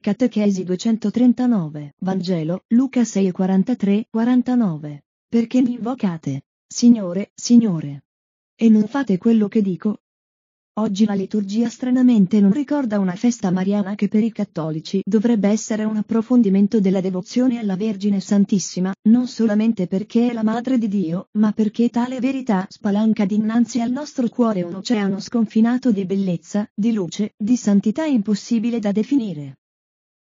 Catechesi 239, Vangelo, Luca 6 43, 49. Perché mi invocate, Signore, Signore? E non fate quello che dico? Oggi la liturgia stranamente non ricorda una festa mariana che per i cattolici dovrebbe essere un approfondimento della devozione alla Vergine Santissima, non solamente perché è la Madre di Dio, ma perché tale verità spalanca dinanzi al nostro cuore un oceano sconfinato di bellezza, di luce, di santità impossibile da definire.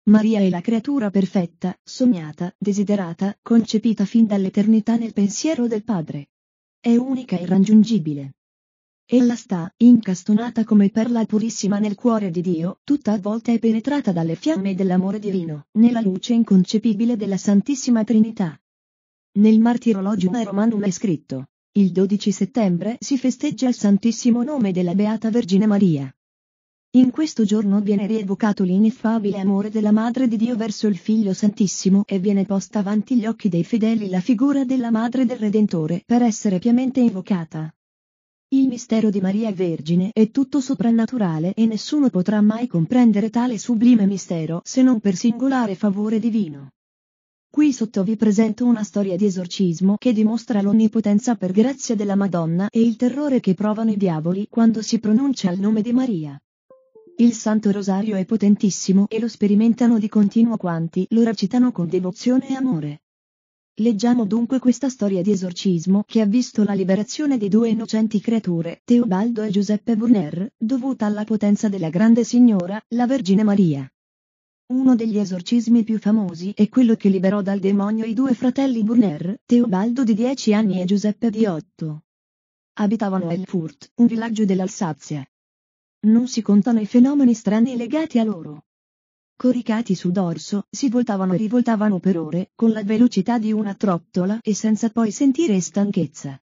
Maria è la creatura perfetta, sognata, desiderata, concepita fin dall'eternità nel pensiero del Padre. È unica e irraggiungibile. Ella sta, incastonata come perla purissima nel cuore di Dio, tutta avvolta e penetrata dalle fiamme dell'amore divino, nella luce inconcepibile della Santissima Trinità. Nel Martirologium Romanum è scritto. Il 12 settembre si festeggia il Santissimo nome della Beata Vergine Maria. In questo giorno viene rievocato l'ineffabile amore della Madre di Dio verso il Figlio Santissimo e viene posta avanti gli occhi dei fedeli la figura della Madre del Redentore per essere piamente invocata. Il mistero di Maria Vergine è tutto soprannaturale e nessuno potrà mai comprendere tale sublime mistero se non per singolare favore divino. Qui sotto vi presento una storia di esorcismo che dimostra l'onnipotenza per grazia della Madonna e il terrore che provano i diavoli quando si pronuncia il nome di Maria. Il Santo Rosario è potentissimo e lo sperimentano di continuo quanti lo recitano con devozione e amore. Leggiamo dunque questa storia di esorcismo che ha visto la liberazione di due innocenti creature, Teobaldo e Giuseppe Brunner, dovuta alla potenza della Grande Signora, la Vergine Maria. Uno degli esorcismi più famosi è quello che liberò dal demonio i due fratelli Brunner, Teobaldo di 10 anni e Giuseppe di 8. Abitavano a Elfurt, un villaggio dell'Alsazia. Non si contano i fenomeni strani legati a loro. Coricati su dorso, si voltavano e rivoltavano per ore, con la velocità di una trottola e senza poi sentire stanchezza.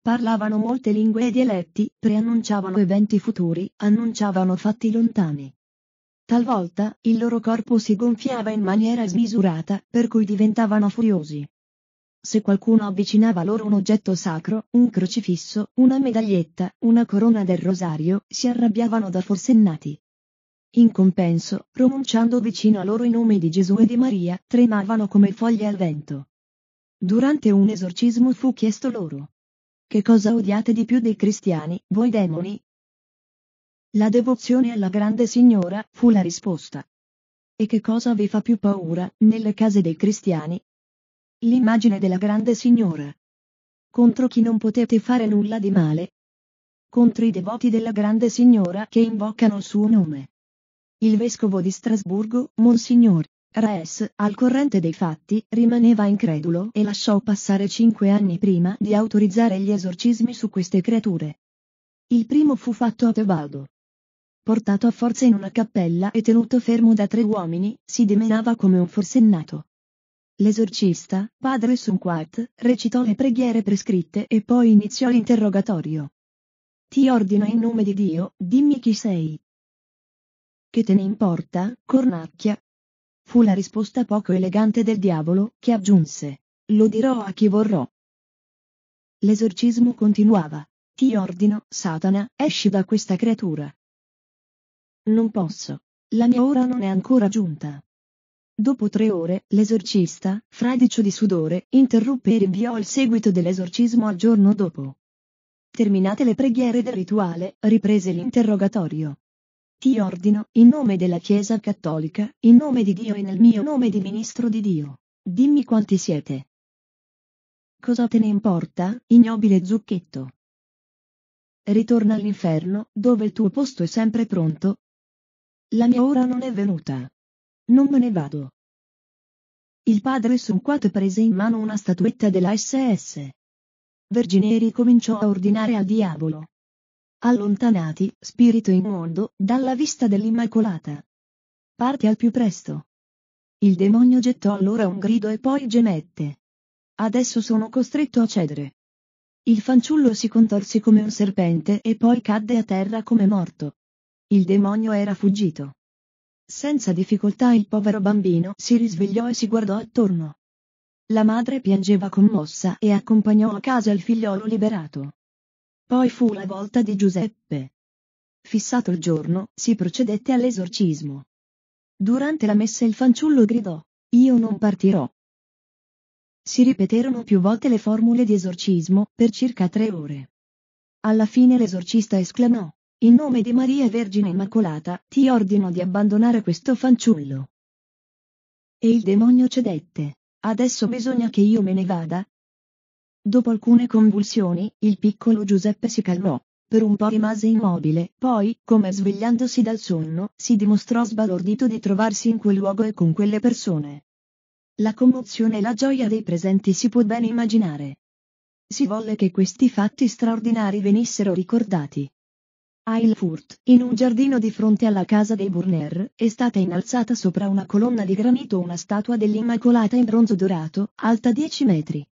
Parlavano molte lingue e dialetti, preannunciavano eventi futuri, annunciavano fatti lontani. Talvolta, il loro corpo si gonfiava in maniera smisurata, per cui diventavano furiosi. Se qualcuno avvicinava loro un oggetto sacro, un crocifisso, una medaglietta, una corona del rosario, si arrabbiavano da forsennati. In compenso, pronunciando vicino a loro i nomi di Gesù e di Maria, tremavano come foglie al vento. Durante un esorcismo fu chiesto loro. Che cosa odiate di più dei cristiani, voi demoni? La devozione alla grande signora, fu la risposta. E che cosa vi fa più paura, nelle case dei cristiani, L'immagine della grande signora. Contro chi non potete fare nulla di male. Contro i devoti della grande signora che invocano il suo nome. Il vescovo di Strasburgo, Monsignor Rees, al corrente dei fatti, rimaneva incredulo e lasciò passare cinque anni prima di autorizzare gli esorcismi su queste creature. Il primo fu fatto a Tebaldo. Portato a forza in una cappella e tenuto fermo da tre uomini, si dimenava come un forsennato. L'esorcista, padre Sunquat, recitò le preghiere prescritte e poi iniziò l'interrogatorio. Ti ordino in nome di Dio, dimmi chi sei. Che te ne importa, cornacchia? Fu la risposta poco elegante del diavolo, che aggiunse. Lo dirò a chi vorrò. L'esorcismo continuava. Ti ordino, Satana, esci da questa creatura. Non posso. La mia ora non è ancora giunta. Dopo tre ore, l'esorcista, fradicio di sudore, interruppe e rinviò il seguito dell'esorcismo al giorno dopo. Terminate le preghiere del rituale, riprese l'interrogatorio. Ti ordino, in nome della Chiesa Cattolica, in nome di Dio e nel mio nome di ministro di Dio. Dimmi quanti siete. Cosa te ne importa, ignobile zucchetto? Ritorna all'inferno, dove il tuo posto è sempre pronto. La mia ora non è venuta. Non me ne vado. Il padre Sunquat prese in mano una statuetta della SS. Vergineri cominciò a ordinare al diavolo. Allontanati, spirito immondo, dalla vista dell'Immacolata. Parti al più presto. Il demonio gettò allora un grido e poi gemette. Adesso sono costretto a cedere. Il fanciullo si contorse come un serpente e poi cadde a terra come morto. Il demonio era fuggito. Senza difficoltà il povero bambino si risvegliò e si guardò attorno. La madre piangeva commossa e accompagnò a casa il figliolo liberato. Poi fu la volta di Giuseppe. Fissato il giorno, si procedette all'esorcismo. Durante la messa il fanciullo gridò, Io non partirò. Si ripeterono più volte le formule di esorcismo, per circa tre ore. Alla fine l'esorcista esclamò, in nome di Maria Vergine Immacolata, ti ordino di abbandonare questo fanciullo. E il demonio cedette. Adesso bisogna che io me ne vada? Dopo alcune convulsioni, il piccolo Giuseppe si calmò. Per un po' rimase immobile, poi, come svegliandosi dal sonno, si dimostrò sbalordito di trovarsi in quel luogo e con quelle persone. La commozione e la gioia dei presenti si può ben immaginare. Si volle che questi fatti straordinari venissero ricordati. A Ilfurt, in un giardino di fronte alla casa dei Burner, è stata innalzata sopra una colonna di granito una statua dell'Immacolata in bronzo dorato, alta 10 metri.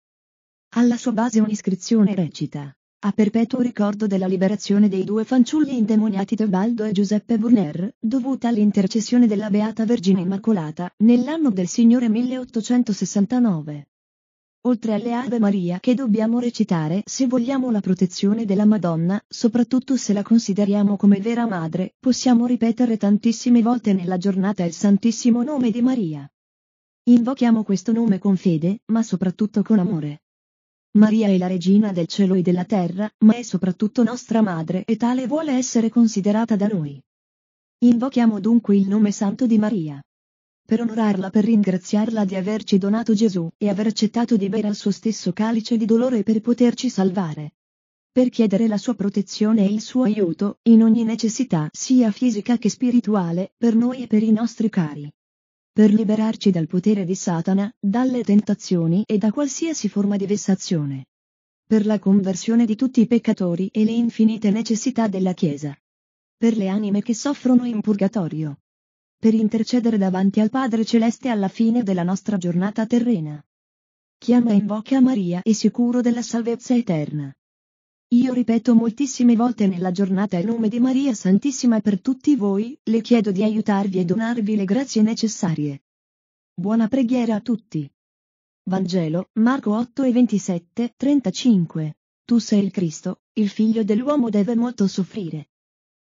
Alla sua base un'iscrizione recita. A perpetuo ricordo della liberazione dei due fanciulli indemoniati Teobaldo e Giuseppe Burner, dovuta all'intercessione della Beata Vergine Immacolata, nell'anno del Signore 1869 oltre alle Ave Maria che dobbiamo recitare se vogliamo la protezione della Madonna, soprattutto se la consideriamo come vera madre, possiamo ripetere tantissime volte nella giornata il Santissimo Nome di Maria. Invochiamo questo nome con fede, ma soprattutto con amore. Maria è la regina del cielo e della terra, ma è soprattutto nostra madre e tale vuole essere considerata da noi. Invochiamo dunque il nome santo di Maria per onorarla, per ringraziarla di averci donato Gesù e aver accettato di bere al suo stesso calice di dolore per poterci salvare. Per chiedere la sua protezione e il suo aiuto, in ogni necessità sia fisica che spirituale, per noi e per i nostri cari. Per liberarci dal potere di Satana, dalle tentazioni e da qualsiasi forma di vessazione. Per la conversione di tutti i peccatori e le infinite necessità della Chiesa. Per le anime che soffrono in purgatorio per intercedere davanti al Padre Celeste alla fine della nostra giornata terrena. Chiama e invoca Maria e sicuro della salvezza eterna. Io ripeto moltissime volte nella giornata il nome di Maria Santissima per tutti voi, le chiedo di aiutarvi e donarvi le grazie necessarie. Buona preghiera a tutti. Vangelo, Marco 8 e 27, 35. Tu sei il Cristo, il figlio dell'uomo deve molto soffrire.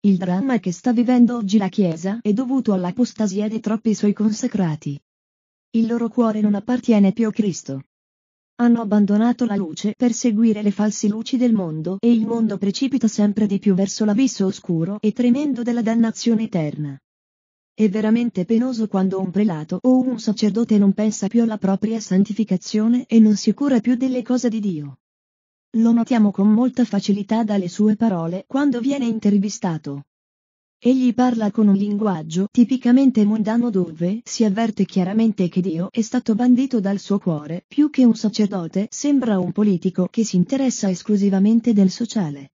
Il dramma che sta vivendo oggi la Chiesa è dovuto all'apostasia di troppi suoi consacrati. Il loro cuore non appartiene più a Cristo. Hanno abbandonato la luce per seguire le false luci del mondo e il mondo precipita sempre di più verso l'abisso oscuro e tremendo della dannazione eterna. È veramente penoso quando un prelato o un sacerdote non pensa più alla propria santificazione e non si cura più delle cose di Dio. Lo notiamo con molta facilità dalle sue parole quando viene intervistato. Egli parla con un linguaggio tipicamente mondano dove si avverte chiaramente che Dio è stato bandito dal suo cuore, più che un sacerdote sembra un politico che si interessa esclusivamente del sociale.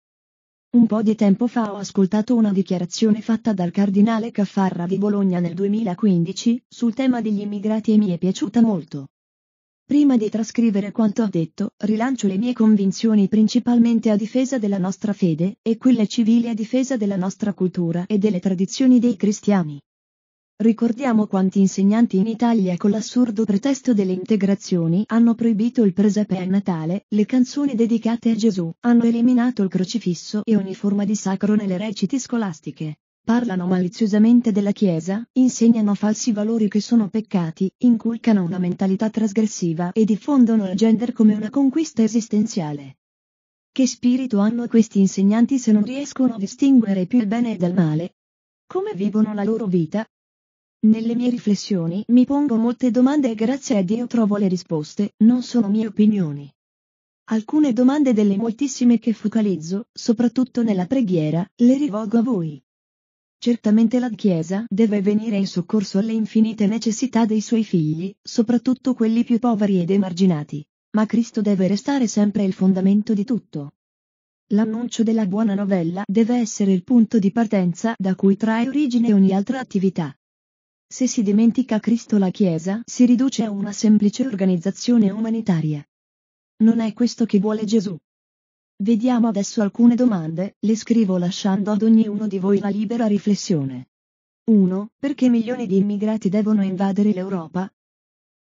Un po' di tempo fa ho ascoltato una dichiarazione fatta dal cardinale Caffarra di Bologna nel 2015 sul tema degli immigrati e mi è piaciuta molto. Prima di trascrivere quanto ho detto, rilancio le mie convinzioni principalmente a difesa della nostra fede, e quelle civili a difesa della nostra cultura e delle tradizioni dei cristiani. Ricordiamo quanti insegnanti in Italia con l'assurdo pretesto delle integrazioni hanno proibito il presepe a Natale, le canzoni dedicate a Gesù, hanno eliminato il crocifisso e ogni forma di sacro nelle reciti scolastiche parlano maliziosamente della Chiesa, insegnano falsi valori che sono peccati, inculcano una mentalità trasgressiva e diffondono il gender come una conquista esistenziale. Che spirito hanno questi insegnanti se non riescono a distinguere più il bene dal male? Come vivono la loro vita? Nelle mie riflessioni mi pongo molte domande e grazie a Dio trovo le risposte, non sono mie opinioni. Alcune domande delle moltissime che focalizzo, soprattutto nella preghiera, le rivolgo a voi. Certamente la Chiesa deve venire in soccorso alle infinite necessità dei suoi figli, soprattutto quelli più poveri ed emarginati, ma Cristo deve restare sempre il fondamento di tutto. L'annuncio della buona novella deve essere il punto di partenza da cui trae origine ogni altra attività. Se si dimentica Cristo la Chiesa si riduce a una semplice organizzazione umanitaria. Non è questo che vuole Gesù. Vediamo adesso alcune domande, le scrivo lasciando ad ognuno di voi la libera riflessione. 1. Perché milioni di immigrati devono invadere l'Europa?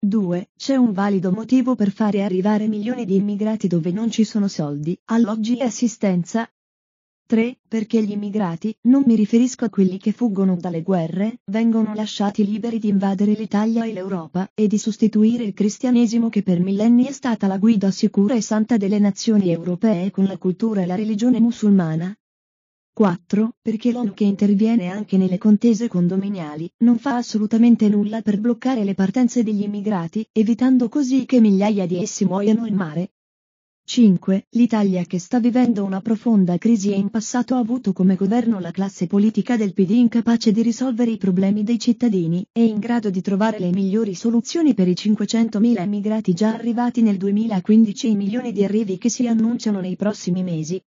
2. C'è un valido motivo per fare arrivare milioni di immigrati dove non ci sono soldi, alloggi e assistenza? 3. Perché gli immigrati, non mi riferisco a quelli che fuggono dalle guerre, vengono lasciati liberi di invadere l'Italia e l'Europa, e di sostituire il cristianesimo che per millenni è stata la guida sicura e santa delle nazioni europee con la cultura e la religione musulmana. 4. Perché l'ONU che interviene anche nelle contese condominiali, non fa assolutamente nulla per bloccare le partenze degli immigrati, evitando così che migliaia di essi muoiano in mare, 5. L'Italia che sta vivendo una profonda crisi e in passato ha avuto come governo la classe politica del PD incapace di risolvere i problemi dei cittadini e in grado di trovare le migliori soluzioni per i 500.000 immigrati già arrivati nel 2015 e i milioni di arrivi che si annunciano nei prossimi mesi.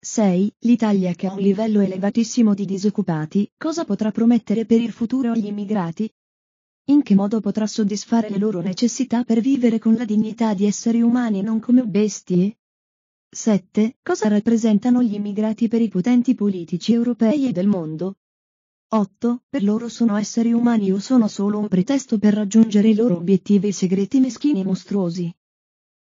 6. L'Italia che ha un livello elevatissimo di disoccupati, cosa potrà promettere per il futuro agli immigrati? In che modo potrà soddisfare le loro necessità per vivere con la dignità di esseri umani e non come bestie? 7. Cosa rappresentano gli immigrati per i potenti politici europei e del mondo? 8. Per loro sono esseri umani o sono solo un pretesto per raggiungere i loro obiettivi segreti meschini e mostruosi?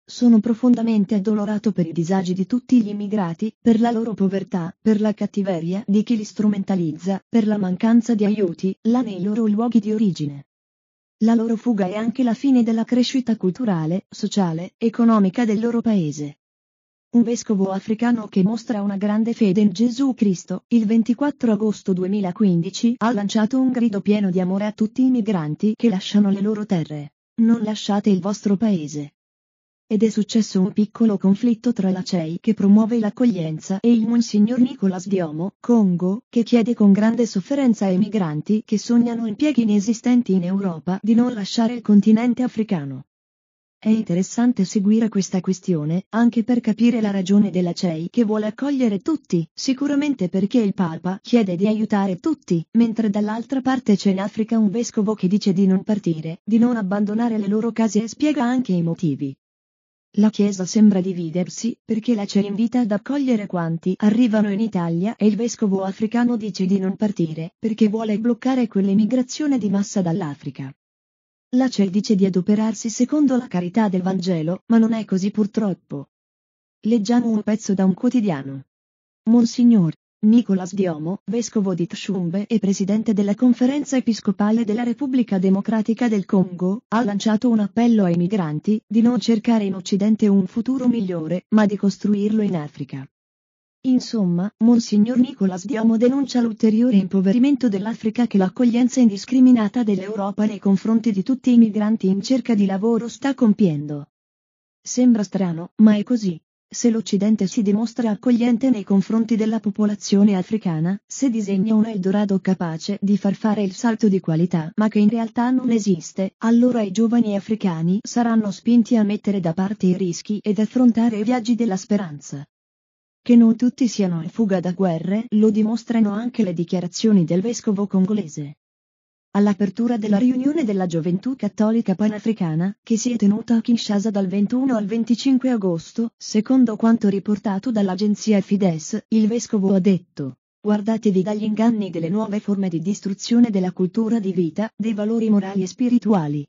Sono profondamente addolorato per i disagi di tutti gli immigrati, per la loro povertà, per la cattiveria di chi li strumentalizza, per la mancanza di aiuti, là nei loro luoghi di origine. La loro fuga è anche la fine della crescita culturale, sociale, economica del loro paese. Un vescovo africano che mostra una grande fede in Gesù Cristo, il 24 agosto 2015 ha lanciato un grido pieno di amore a tutti i migranti che lasciano le loro terre. Non lasciate il vostro paese ed è successo un piccolo conflitto tra la CEI che promuove l'accoglienza e il Monsignor Nicolas Diomo, Congo, che chiede con grande sofferenza ai migranti che sognano impieghi inesistenti in Europa di non lasciare il continente africano. È interessante seguire questa questione, anche per capire la ragione della CEI che vuole accogliere tutti, sicuramente perché il Papa chiede di aiutare tutti, mentre dall'altra parte c'è in Africa un vescovo che dice di non partire, di non abbandonare le loro case e spiega anche i motivi. La Chiesa sembra dividersi, perché la CE invita ad accogliere quanti arrivano in Italia e il vescovo africano dice di non partire, perché vuole bloccare quell'emigrazione di massa dall'Africa. La CE dice di adoperarsi secondo la carità del Vangelo, ma non è così purtroppo. Leggiamo un pezzo da un quotidiano. Monsignor, Nicolas Diomo, vescovo di Tshumbe e presidente della Conferenza Episcopale della Repubblica Democratica del Congo, ha lanciato un appello ai migranti di non cercare in Occidente un futuro migliore, ma di costruirlo in Africa. Insomma, Monsignor Nicolas Diomo denuncia l'ulteriore impoverimento dell'Africa che l'accoglienza indiscriminata dell'Europa nei confronti di tutti i migranti in cerca di lavoro sta compiendo. Sembra strano, ma è così. Se l'Occidente si dimostra accogliente nei confronti della popolazione africana, se disegna un Eldorado capace di far fare il salto di qualità ma che in realtà non esiste, allora i giovani africani saranno spinti a mettere da parte i rischi ed affrontare i viaggi della speranza. Che non tutti siano in fuga da guerre lo dimostrano anche le dichiarazioni del vescovo congolese. All'apertura della riunione della Gioventù Cattolica Panafricana, che si è tenuta a Kinshasa dal 21 al 25 agosto, secondo quanto riportato dall'agenzia Fides, il vescovo ha detto Guardatevi dagli inganni delle nuove forme di distruzione della cultura di vita, dei valori morali e spirituali.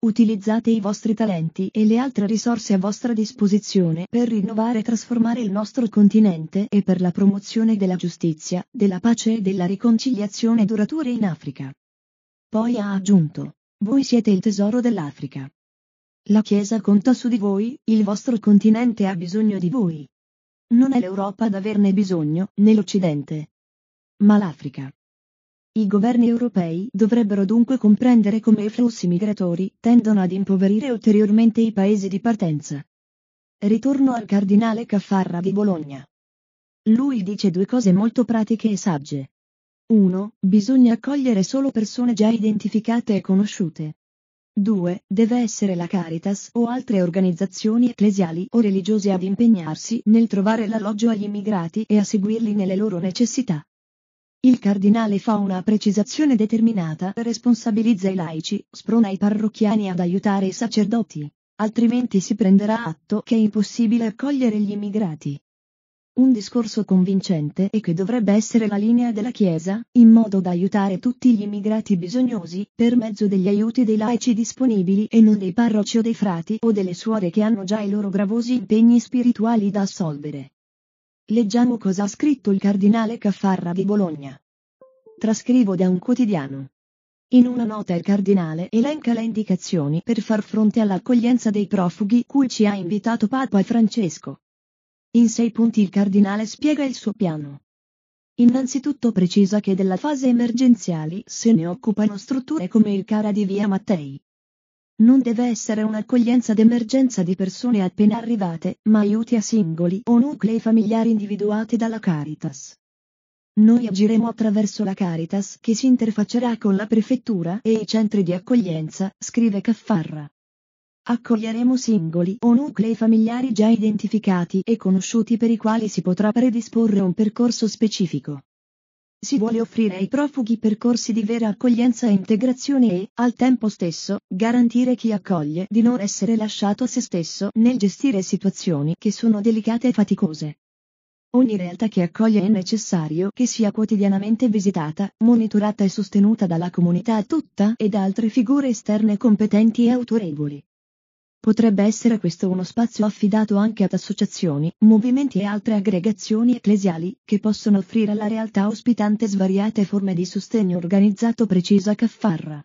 Utilizzate i vostri talenti e le altre risorse a vostra disposizione per rinnovare e trasformare il nostro continente e per la promozione della giustizia, della pace e della riconciliazione durature in Africa. Poi ha aggiunto, voi siete il tesoro dell'Africa. La Chiesa conta su di voi, il vostro continente ha bisogno di voi. Non è l'Europa ad averne bisogno, né l'Occidente. Ma l'Africa. I governi europei dovrebbero dunque comprendere come i flussi migratori tendono ad impoverire ulteriormente i paesi di partenza. Ritorno al cardinale Caffarra di Bologna. Lui dice due cose molto pratiche e sagge. 1. Bisogna accogliere solo persone già identificate e conosciute. 2. Deve essere la Caritas o altre organizzazioni ecclesiali o religiose ad impegnarsi nel trovare l'alloggio agli immigrati e a seguirli nelle loro necessità. Il cardinale fa una precisazione determinata, responsabilizza i laici, sprona i parrocchiani ad aiutare i sacerdoti, altrimenti si prenderà atto che è impossibile accogliere gli immigrati un discorso convincente e che dovrebbe essere la linea della Chiesa, in modo da aiutare tutti gli immigrati bisognosi, per mezzo degli aiuti dei laici disponibili e non dei parroci o dei frati o delle suore che hanno già i loro gravosi impegni spirituali da assolvere. Leggiamo cosa ha scritto il cardinale Caffarra di Bologna. Trascrivo da un quotidiano. In una nota il cardinale elenca le indicazioni per far fronte all'accoglienza dei profughi cui ci ha invitato Papa Francesco. In sei punti il cardinale spiega il suo piano. Innanzitutto precisa che della fase emergenziali se ne occupano strutture come il Cara di Via Mattei. Non deve essere un'accoglienza d'emergenza di persone appena arrivate, ma aiuti a singoli o nuclei familiari individuati dalla Caritas. Noi agiremo attraverso la Caritas che si interfaccerà con la prefettura e i centri di accoglienza, scrive Caffarra. Accoglieremo singoli o nuclei familiari già identificati e conosciuti per i quali si potrà predisporre un percorso specifico. Si vuole offrire ai profughi percorsi di vera accoglienza e integrazione e, al tempo stesso, garantire chi accoglie di non essere lasciato a se stesso nel gestire situazioni che sono delicate e faticose. Ogni realtà che accoglie è necessario che sia quotidianamente visitata, monitorata e sostenuta dalla comunità tutta e da altre figure esterne competenti e autorevoli. Potrebbe essere questo uno spazio affidato anche ad associazioni, movimenti e altre aggregazioni ecclesiali, che possono offrire alla realtà ospitante svariate forme di sostegno organizzato preciso a caffarra.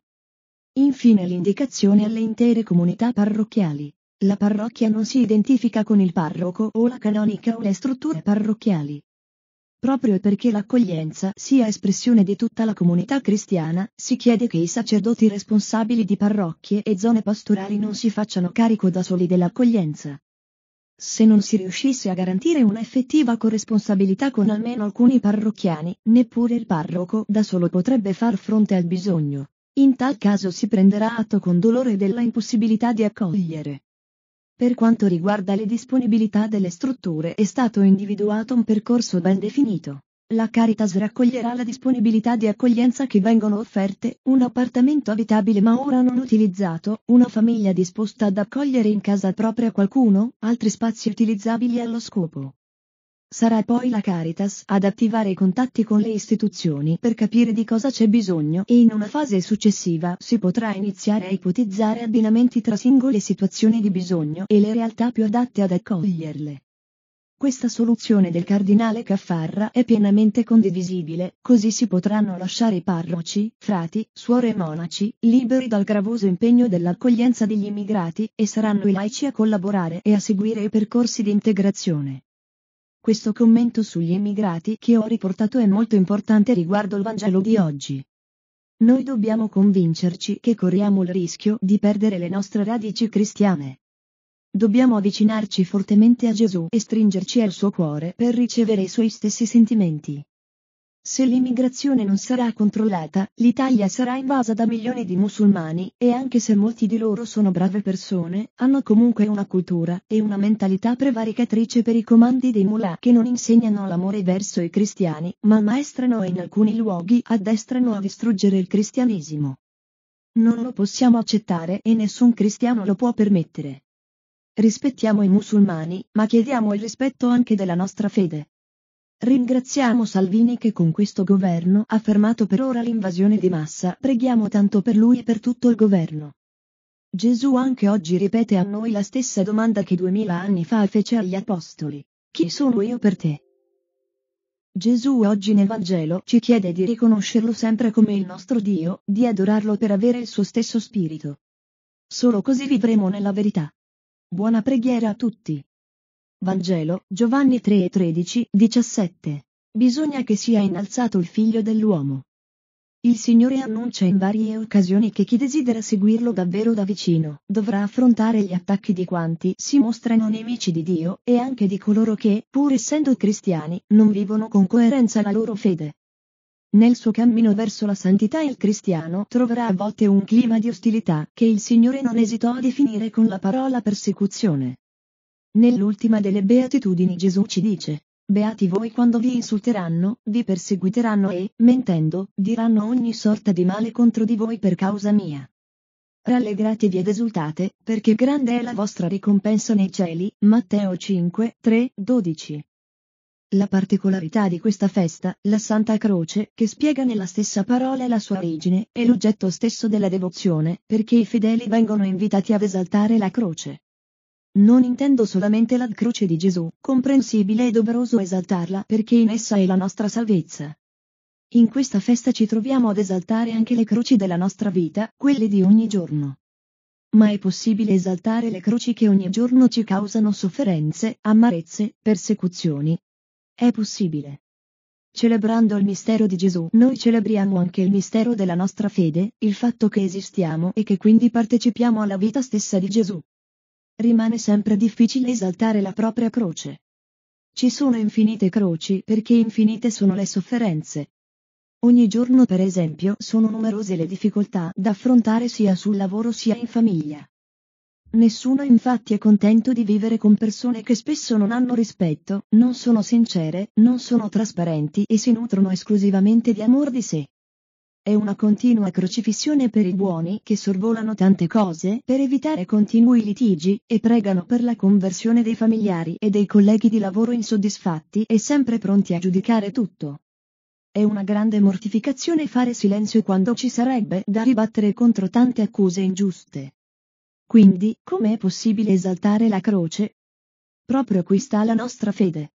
Infine l'indicazione alle intere comunità parrocchiali. La parrocchia non si identifica con il parroco o la canonica o le strutture parrocchiali. Proprio perché l'accoglienza sia espressione di tutta la comunità cristiana, si chiede che i sacerdoti responsabili di parrocchie e zone pastorali non si facciano carico da soli dell'accoglienza. Se non si riuscisse a garantire una effettiva corresponsabilità con almeno alcuni parrocchiani, neppure il parroco da solo potrebbe far fronte al bisogno. In tal caso si prenderà atto con dolore della impossibilità di accogliere per quanto riguarda le disponibilità delle strutture è stato individuato un percorso ben definito. La Caritas raccoglierà la disponibilità di accoglienza che vengono offerte, un appartamento abitabile ma ora non utilizzato, una famiglia disposta ad accogliere in casa propria qualcuno, altri spazi utilizzabili allo scopo Sarà poi la Caritas ad attivare i contatti con le istituzioni per capire di cosa c'è bisogno e in una fase successiva si potrà iniziare a ipotizzare abbinamenti tra singole situazioni di bisogno e le realtà più adatte ad accoglierle. Questa soluzione del cardinale Caffarra è pienamente condivisibile, così si potranno lasciare i parroci, frati, suore e monaci, liberi dal gravoso impegno dell'accoglienza degli immigrati, e saranno i laici a collaborare e a seguire i percorsi di integrazione. Questo commento sugli emigrati che ho riportato è molto importante riguardo il Vangelo di oggi. Noi dobbiamo convincerci che corriamo il rischio di perdere le nostre radici cristiane. Dobbiamo avvicinarci fortemente a Gesù e stringerci al suo cuore per ricevere i suoi stessi sentimenti. Se l'immigrazione non sarà controllata, l'Italia sarà invasa da milioni di musulmani, e anche se molti di loro sono brave persone, hanno comunque una cultura e una mentalità prevaricatrice per i comandi dei mullah che non insegnano l'amore verso i cristiani, ma maestrano e in alcuni luoghi addestrano a distruggere il cristianesimo. Non lo possiamo accettare e nessun cristiano lo può permettere. Rispettiamo i musulmani, ma chiediamo il rispetto anche della nostra fede. Ringraziamo Salvini che con questo governo ha fermato per ora l'invasione di massa, preghiamo tanto per lui e per tutto il governo. Gesù anche oggi ripete a noi la stessa domanda che duemila anni fa fece agli Apostoli. Chi sono io per te? Gesù oggi nel Vangelo ci chiede di riconoscerlo sempre come il nostro Dio, di adorarlo per avere il suo stesso spirito. Solo così vivremo nella verità. Buona preghiera a tutti. Vangelo, Giovanni 3 e 13, 17. Bisogna che sia innalzato il figlio dell'uomo. Il Signore annuncia in varie occasioni che chi desidera seguirlo davvero da vicino, dovrà affrontare gli attacchi di quanti si mostrano nemici di Dio e anche di coloro che, pur essendo cristiani, non vivono con coerenza la loro fede. Nel suo cammino verso la santità il cristiano troverà a volte un clima di ostilità che il Signore non esitò a definire con la parola persecuzione. Nell'ultima delle beatitudini Gesù ci dice, Beati voi quando vi insulteranno, vi perseguiteranno e, mentendo, diranno ogni sorta di male contro di voi per causa mia. Rallegratevi ed esultate, perché grande è la vostra ricompensa nei cieli. Matteo 5, 3, 12. La particolarità di questa festa, la Santa Croce, che spiega nella stessa parola la sua origine, è l'oggetto stesso della devozione, perché i fedeli vengono invitati ad esaltare la croce. Non intendo solamente la croce di Gesù, comprensibile e doveroso esaltarla perché in essa è la nostra salvezza. In questa festa ci troviamo ad esaltare anche le croci della nostra vita, quelle di ogni giorno. Ma è possibile esaltare le croci che ogni giorno ci causano sofferenze, amarezze, persecuzioni? È possibile. Celebrando il mistero di Gesù, noi celebriamo anche il mistero della nostra fede, il fatto che esistiamo e che quindi partecipiamo alla vita stessa di Gesù rimane sempre difficile esaltare la propria croce. Ci sono infinite croci perché infinite sono le sofferenze. Ogni giorno per esempio sono numerose le difficoltà da affrontare sia sul lavoro sia in famiglia. Nessuno infatti è contento di vivere con persone che spesso non hanno rispetto, non sono sincere, non sono trasparenti e si nutrono esclusivamente di amor di sé. È una continua crocifissione per i buoni che sorvolano tante cose per evitare continui litigi e pregano per la conversione dei familiari e dei colleghi di lavoro insoddisfatti e sempre pronti a giudicare tutto. È una grande mortificazione fare silenzio quando ci sarebbe da ribattere contro tante accuse ingiuste. Quindi, com'è possibile esaltare la croce? Proprio qui sta la nostra fede.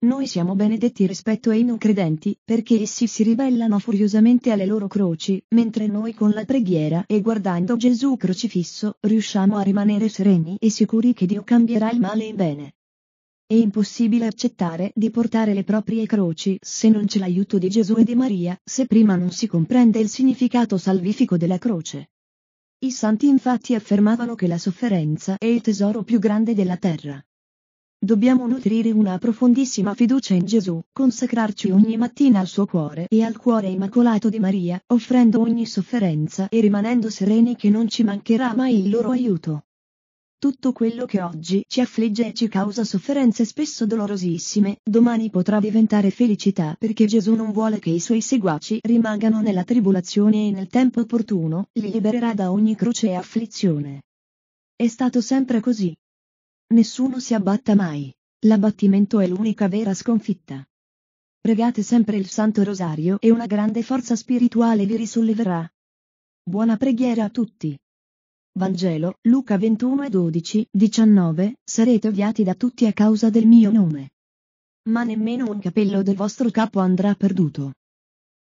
Noi siamo benedetti rispetto ai non credenti, perché essi si ribellano furiosamente alle loro croci, mentre noi con la preghiera e guardando Gesù crocifisso, riusciamo a rimanere sereni e sicuri che Dio cambierà il male in bene. È impossibile accettare di portare le proprie croci se non c'è l'aiuto di Gesù e di Maria, se prima non si comprende il significato salvifico della croce. I santi infatti affermavano che la sofferenza è il tesoro più grande della terra. Dobbiamo nutrire una profondissima fiducia in Gesù, consacrarci ogni mattina al suo cuore e al cuore immacolato di Maria, offrendo ogni sofferenza e rimanendo sereni che non ci mancherà mai il loro aiuto. Tutto quello che oggi ci affligge e ci causa sofferenze spesso dolorosissime, domani potrà diventare felicità perché Gesù non vuole che i suoi seguaci rimangano nella tribolazione e nel tempo opportuno, li libererà da ogni croce e afflizione. È stato sempre così. Nessuno si abbatta mai. L'abbattimento è l'unica vera sconfitta. Pregate sempre il Santo Rosario e una grande forza spirituale vi risolleverà. Buona preghiera a tutti. Vangelo, Luca 21 e 12, 19, sarete odiati da tutti a causa del mio nome. Ma nemmeno un capello del vostro capo andrà perduto.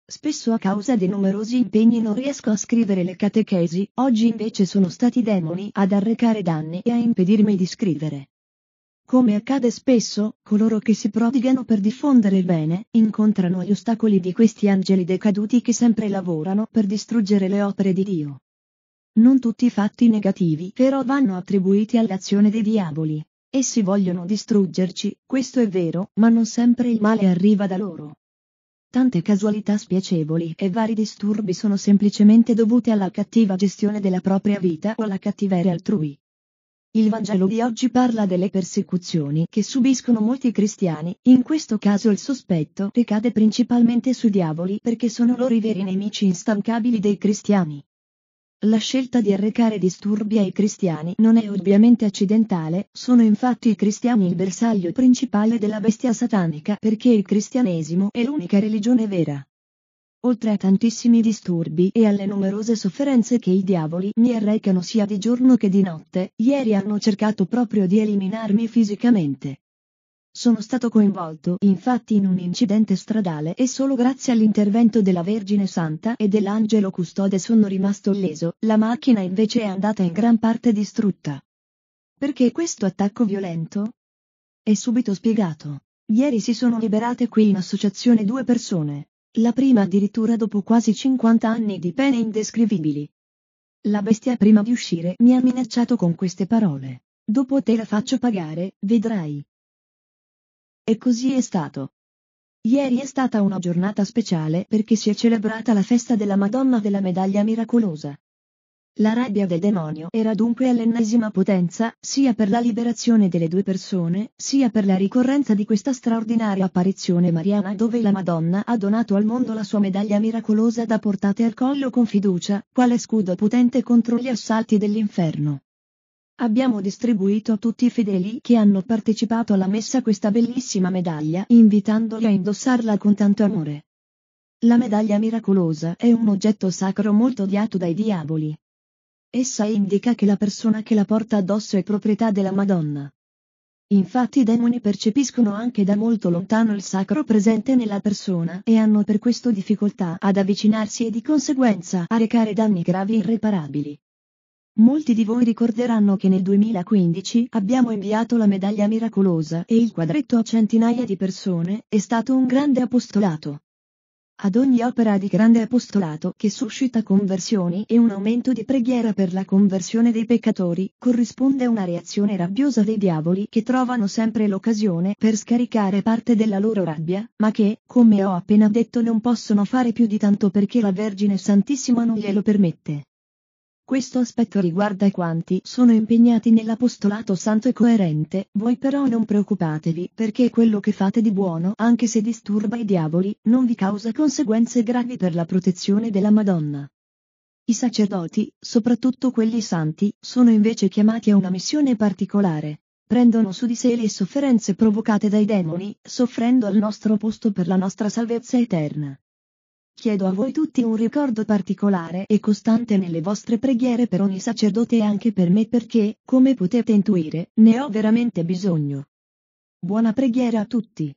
Spesso a causa dei numerosi impegni non riesco a scrivere le catechesi, oggi invece sono stati demoni ad arrecare danni e a impedirmi di scrivere. Come accade spesso, coloro che si prodigano per diffondere il bene, incontrano gli ostacoli di questi angeli decaduti che sempre lavorano per distruggere le opere di Dio. Non tutti i fatti negativi però vanno attribuiti all'azione dei diavoli. Essi vogliono distruggerci, questo è vero, ma non sempre il male arriva da loro. Tante casualità spiacevoli e vari disturbi sono semplicemente dovute alla cattiva gestione della propria vita o alla cattiveria altrui. Il Vangelo di oggi parla delle persecuzioni che subiscono molti cristiani, in questo caso il sospetto ricade principalmente sui diavoli perché sono loro i veri nemici instancabili dei cristiani. La scelta di arrecare disturbi ai cristiani non è ovviamente accidentale, sono infatti i cristiani il bersaglio principale della bestia satanica perché il cristianesimo è l'unica religione vera. Oltre a tantissimi disturbi e alle numerose sofferenze che i diavoli mi arrecano sia di giorno che di notte, ieri hanno cercato proprio di eliminarmi fisicamente. Sono stato coinvolto infatti in un incidente stradale e solo grazie all'intervento della Vergine Santa e dell'Angelo Custode sono rimasto illeso, la macchina invece è andata in gran parte distrutta. Perché questo attacco violento? È subito spiegato. Ieri si sono liberate qui in associazione due persone, la prima addirittura dopo quasi 50 anni di pene indescrivibili. La bestia prima di uscire mi ha minacciato con queste parole. Dopo te la faccio pagare, vedrai. E così è stato. Ieri è stata una giornata speciale perché si è celebrata la festa della Madonna della Medaglia Miracolosa. La rabbia del demonio era dunque all'ennesima potenza, sia per la liberazione delle due persone, sia per la ricorrenza di questa straordinaria apparizione mariana dove la Madonna ha donato al mondo la sua medaglia miracolosa da portare al collo con fiducia, quale scudo potente contro gli assalti dell'inferno. Abbiamo distribuito a tutti i fedeli che hanno partecipato alla messa questa bellissima medaglia invitandoli a indossarla con tanto amore. La medaglia miracolosa è un oggetto sacro molto odiato dai diavoli. Essa indica che la persona che la porta addosso è proprietà della Madonna. Infatti i demoni percepiscono anche da molto lontano il sacro presente nella persona e hanno per questo difficoltà ad avvicinarsi e di conseguenza a recare danni gravi e irreparabili. Molti di voi ricorderanno che nel 2015 abbiamo inviato la medaglia miracolosa e il quadretto a centinaia di persone, è stato un grande apostolato. Ad ogni opera di grande apostolato che suscita conversioni e un aumento di preghiera per la conversione dei peccatori, corrisponde una reazione rabbiosa dei diavoli che trovano sempre l'occasione per scaricare parte della loro rabbia, ma che, come ho appena detto non possono fare più di tanto perché la Vergine Santissima non glielo permette. Questo aspetto riguarda quanti sono impegnati nell'apostolato santo e coerente, voi però non preoccupatevi perché quello che fate di buono anche se disturba i diavoli, non vi causa conseguenze gravi per la protezione della Madonna. I sacerdoti, soprattutto quelli santi, sono invece chiamati a una missione particolare. Prendono su di sé le sofferenze provocate dai demoni, soffrendo al nostro posto per la nostra salvezza eterna chiedo a voi tutti un ricordo particolare e costante nelle vostre preghiere per ogni sacerdote e anche per me perché, come potete intuire, ne ho veramente bisogno. Buona preghiera a tutti.